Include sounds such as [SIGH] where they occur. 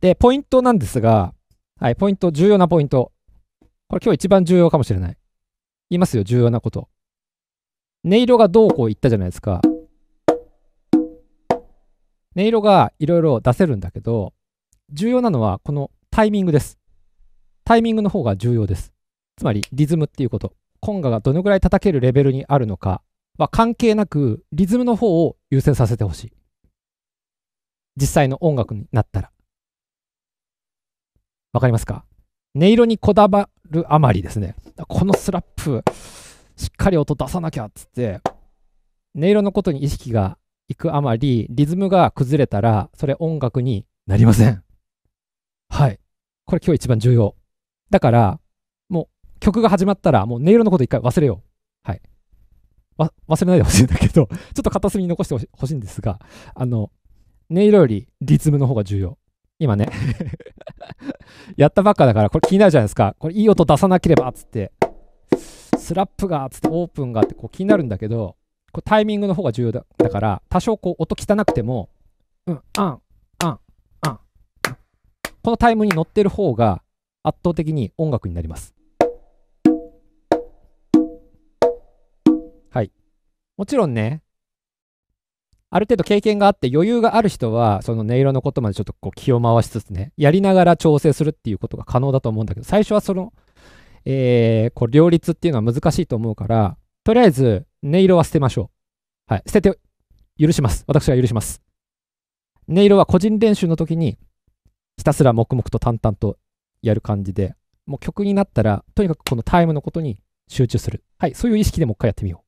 で、ポイントなんですが、はい、ポイント、重要なポイント。これ今日一番重要かもしれない。言いますよ、重要なこと。音色がどうこう言ったじゃないですか。音色がいろいろ出せるんだけど、重要なのはこのタイミングです。タイミングの方が重要です。つまりリズムっていうこと。コンガがどのぐらい叩けるレベルにあるのかは関係なくリズムの方を優先させてほしい。実際の音楽になったら。わかりますか音色にこだわるあまりですね、このスラップ、しっかり音出さなきゃっつって、音色のことに意識がいくあまり、リズムが崩れたら、それ音楽になりません。はい。これ今日一番重要。だから、もう曲が始まったら、もう音色のこと一回忘れよう。はい。忘れないでほしいんだけど [LAUGHS] ちょっと片隅に残してほしいんですが、あの、音色よりリズムの方が重要。今ね [LAUGHS] やったばっかだから、これ気になるじゃないですか。これいい音出さなければ、つって。スラップが、つって、オープンがってこう気になるんだけど、これタイミングの方が重要だだから、多少こう音汚くても、うん、あん、あん、あん。このタイムに乗ってる方が圧倒的に音楽になります。はい。もちろんね、ある程度経験があって余裕がある人は、その音色のことまでちょっとこう気を回しつつね、やりながら調整するっていうことが可能だと思うんだけど、最初はその、えー、こう両立っていうのは難しいと思うから、とりあえず音色は捨てましょう。はい。捨てて、許します。私は許します。音色は個人練習の時に、ひたすら黙々と淡々とやる感じで、もう曲になったら、とにかくこのタイムのことに集中する。はい。そういう意識でもう一回やってみよう。